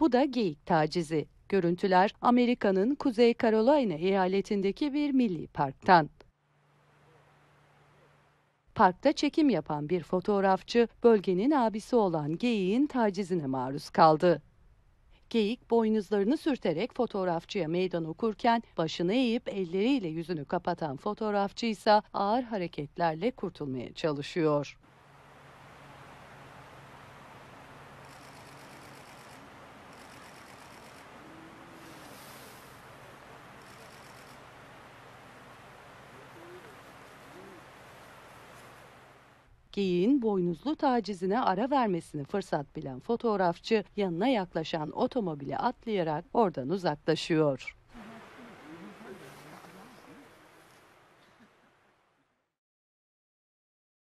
Bu da geyik tacizi. Görüntüler Amerika'nın Kuzey Carolina eyaletindeki bir milli parktan. Parkta çekim yapan bir fotoğrafçı bölgenin abisi olan geyiğin tacizine maruz kaldı. Geyik boynuzlarını sürterek fotoğrafçıya meydan okurken başını eğip elleriyle yüzünü kapatan fotoğrafçı ise ağır hareketlerle kurtulmaya çalışıyor. Geyiğin boynuzlu tacizine ara vermesini fırsat bilen fotoğrafçı yanına yaklaşan otomobile atlayarak oradan uzaklaşıyor.